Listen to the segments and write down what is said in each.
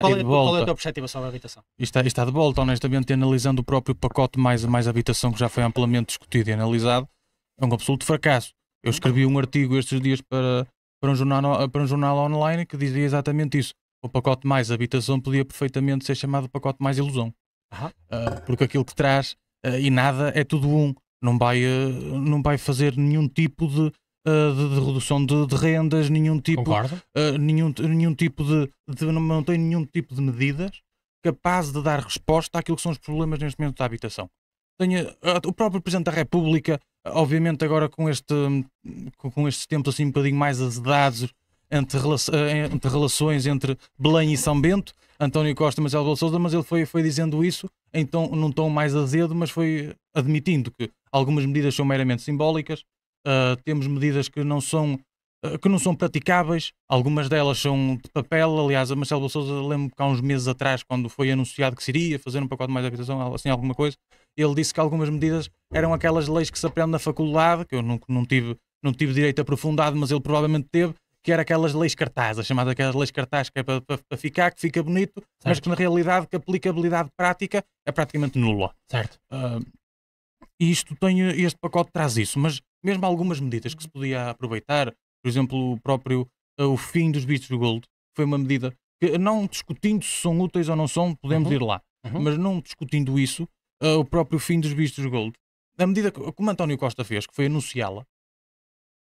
Qual é, qual é a tua perspectiva sobre a habitação? Isto está, está de volta, honestamente, analisando o próprio pacote mais, mais habitação que já foi amplamente discutido e analisado, é um absoluto fracasso. Eu escrevi um artigo estes dias para, para, um, jornal, para um jornal online que dizia exatamente isso. O pacote mais habitação podia perfeitamente ser chamado pacote mais ilusão. Uh, porque aquilo que traz uh, e nada é tudo um. Não vai, uh, não vai fazer nenhum tipo de, eh, de, de, redução de, de, rendas, nenhum tipo, uh, nenhum, nenhum tipo de, de, não tem nenhum tipo de medidas capaz de dar resposta àquilo que são os problemas neste momento da habitação. tenha uh, eh, o próprio Presidente da República, obviamente agora com, este, com, com estes tempos assim um bocadinho mais azedados entre, entre relações entre Belém e São Bento, António Costa e Marcelo de Sousa, mas ele foi, foi dizendo isso então num tom mais azedo, mas foi admitindo que algumas medidas são meramente simbólicas uh, temos medidas que não são ah, que não são praticáveis, algumas delas são de papel, aliás a Marcelo Souza lembro que há uns meses atrás quando foi anunciado que se iria fazer um pacote mais de habitação assim alguma coisa, ele disse que algumas medidas eram aquelas leis que se aprende na faculdade que eu não, não tive, não tive direito aprofundado mas ele provavelmente teve, que era aquelas leis cartazes, chamadas aquelas leis cartazes que é para, para, para ficar, que fica bonito, certo. mas que na realidade que a aplicabilidade prática é praticamente nula. Certo. Uh, e isto tem, este pacote traz isso, mas mesmo algumas medidas que se podia aproveitar, por exemplo, o próprio eh, o fim dos de gold, foi uma medida que, não discutindo se são úteis ou não são, podemos uhum. ir lá, uhum. mas não discutindo isso, eh, o próprio fim dos de gold, a medida que, como António Costa fez, que foi anunciá-la,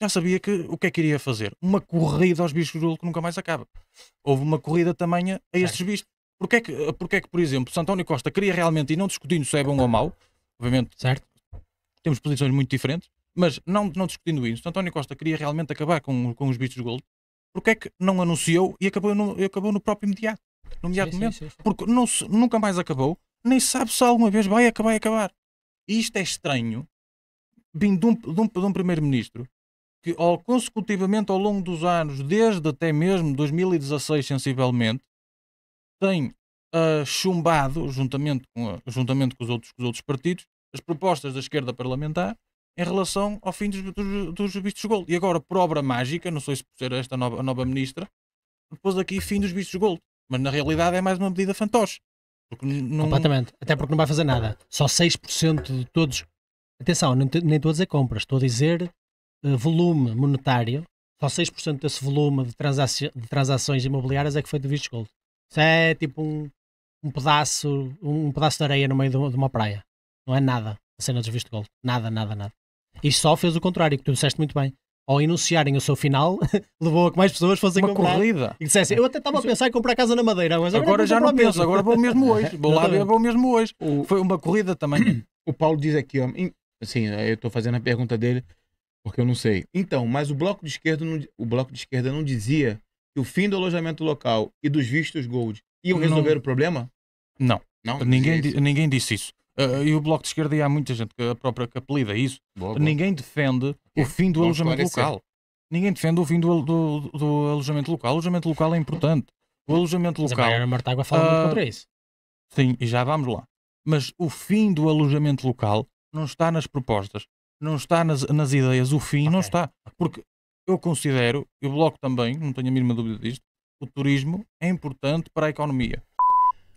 já sabia que, o que é que iria fazer. Uma corrida aos bichos gold que nunca mais acaba. Houve uma corrida também a estes certo. bichos. Porquê é, que, eh, porquê é que, por exemplo, se António Costa queria realmente, e não discutindo se é bom ou mau, obviamente certo temos posições muito diferentes, mas não, não discutindo isso, António Costa queria realmente acabar com, com os bichos de gold, porque é que não anunciou e acabou no, acabou no próprio imediato, no imediato sim, momento? Sim, sim, porque não, nunca mais acabou, nem sabe se alguma vez vai acabar e acabar. E isto é estranho, vindo de um, de um, de um primeiro-ministro que ao, consecutivamente ao longo dos anos, desde até mesmo 2016 sensivelmente, tem uh, chumbado, juntamente com, a, juntamente com os, outros, com os outros partidos, as propostas da esquerda parlamentar em relação ao fim dos, dos, dos vistos E agora, por obra mágica, não sei se por ser esta nova, a nova ministra, depois aqui fim dos vistos golo. Mas na realidade é mais uma medida fantoche. Não... Completamente. Até porque não vai fazer nada. Só 6% de todos. Atenção, nem estou a dizer compras, estou a dizer uh, volume monetário. Só 6% desse volume de, de transações imobiliárias é que foi de vistos golo. Isso é tipo um, um pedaço um pedaço de areia no meio de uma praia. Não é nada a cena dos vistos de gol. Nada, nada, nada. E só fez o contrário, que tu disseste muito bem. Ao enunciarem o seu final, levou a que mais pessoas fossem uma comprar. corrida. E dissessem, eu até estava a é pensar em comprar casa na Madeira, mas agora, agora é já não penso, agora vou mesmo hoje. Vou lá ver, vou mesmo hoje. O... Foi uma corrida também. O Paulo diz aqui, assim, eu estou fazendo a pergunta dele porque eu não sei. Então, mas o bloco de esquerda não, o bloco de esquerda não dizia que o fim do alojamento local e dos vistos gold iam resolver não... o problema? Não. Não, ninguém, é ninguém disse isso. Uh, e o Bloco de Esquerda, e há muita gente que a própria que apelida isso. Boa, boa. Ninguém defende o fim do alojamento local. Ninguém defende o fim do, do, do, alojamento local. O alojamento local é importante. O alojamento local. Mas a Martágua fala uh, muito ah, contra isso. Sim, e já vamos lá. Mas o fim do alojamento local não está nas propostas, não está nas, nas ideias. O fim okay. não está. Porque eu considero, e o Bloco também, não tenho a mínima dúvida disto, o turismo é importante para a economia.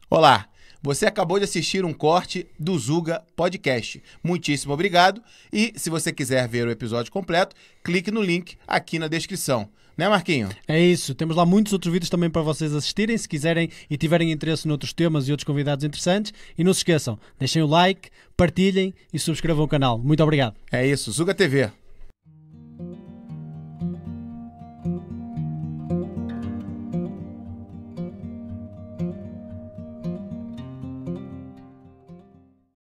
Olá, você acabou de assistir um corte do Zuga Podcast. Muitíssimo obrigado e se você quiser ver o episódio completo, clique no link aqui na descrição. Né, Marquinho? É isso. Temos lá muitos outros vídeos também para vocês assistirem, se quiserem e tiverem interesse noutros temas e outros convidados interessantes. E não se esqueçam, deixem o like, partilhem e subscrevam o canal. Muito obrigado. É isso. Zuga TV.